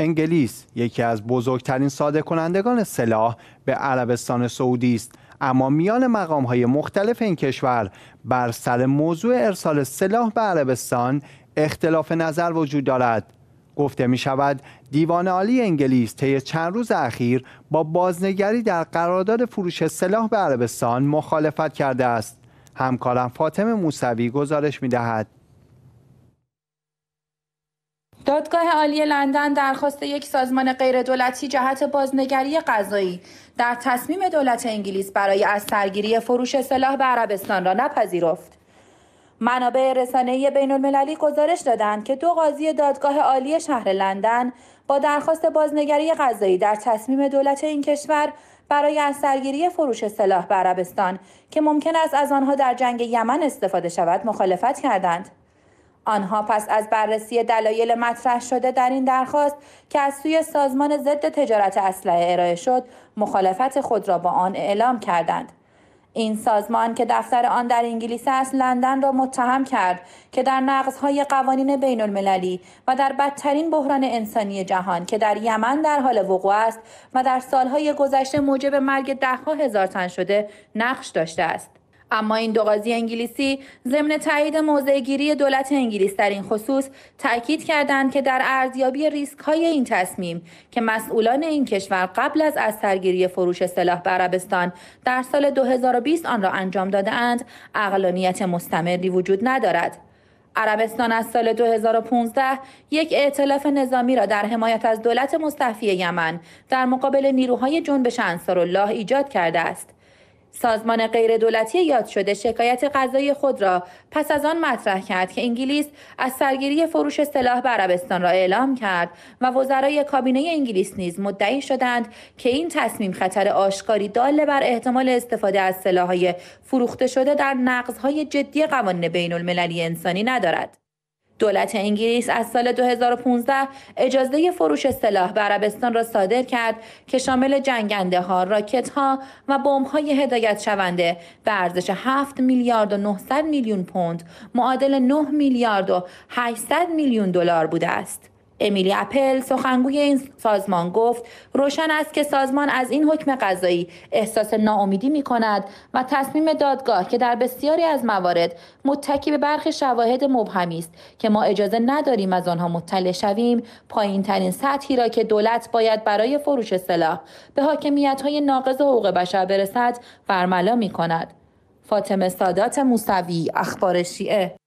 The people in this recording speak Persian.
انگلیس یکی از بزرگترین ساده کنندگان سلاح به عربستان سعودی است اما میان مقام های مختلف این کشور بر سر موضوع ارسال سلاح به عربستان اختلاف نظر وجود دارد گفته می شود دیوان عالی انگلیس طی چند روز اخیر با بازنگری در قرارداد فروش سلاح به عربستان مخالفت کرده است همکارم فاطمه موسوی گزارش می دهد دادگاه عالی لندن درخواست یک سازمان غیردولتی جهت بازنگری غذایی در تصمیم دولت انگلیس برای از سرگیری فروش سلاح به عربستان را نپذیرفت. منابع بین المللی گزارش دادند که دو قاضی دادگاه عالی شهر لندن با درخواست بازنگری غذایی در تصمیم دولت این کشور برای از سرگیری فروش سلاح به عربستان که ممکن است از آنها در جنگ یمن استفاده شود مخالفت کردند. آنها پس از بررسی دلایل مطرح شده در این درخواست که از سوی سازمان ضد تجارت اسلحه ارائه شد مخالفت خود را با آن اعلام کردند این سازمان که دفتر آن در انگلیس است لندن را متهم کرد که در نقضهای قوانین بین المللی و در بدترین بحران انسانی جهان که در یمن در حال وقوع است و در سالهای گذشته موجب مرگ دهها هزار تن شده نقش داشته است اما این دو قاضی انگلیسی ضمن تایید گیری دولت انگلیس در این خصوص تاکید کردند که در ارزیابی ریسک های این تصمیم که مسئولان این کشور قبل از از سرگیری فروش سلاح به عربستان در سال 2020 آن را انجام دادهاند اقلانیت مستمری وجود ندارد عربستان از سال 2015 یک ائتلاف نظامی را در حمایت از دولت مستعفی یمن در مقابل نیروهای جنبش انصارالله ایجاد کرده است سازمان غیردولتی یاد شده شکایت غذای خود را پس از آن مطرح کرد که انگلیس از سرگیری فروش سلاح به عربستان را اعلام کرد و وزرای کابینه انگلیس نیز مدعی شدند که این تصمیم خطر آشکاری داله بر احتمال استفاده از سلاح‌های فروخته شده در نقض‌های جدی قوانین بین المللی انسانی ندارد. دولت انگلیس از سال 2015 اجازه فروش سلاح به عربستان را صادر کرد که شامل جنگنده ها، راکت ها و بمب های هدایت شونده به ارزش 7 میلیارد و 900 میلیون پوند معادل 9 میلیارد و 800 میلیون دلار بوده است. امیلی اپل سخنگوی این سازمان گفت روشن است که سازمان از این حکم قضایی احساس ناامیدی می کند و تصمیم دادگاه که در بسیاری از موارد متکی به برخی شواهد مبهمی است که ما اجازه نداریم از آنها مطلع شویم پایین ترین سطحی را که دولت باید برای فروش سلاح به حاکمیت های ناقض حقوق بشر برسد فرملا می کند فاطمه سادات موسوی اخبار شیعه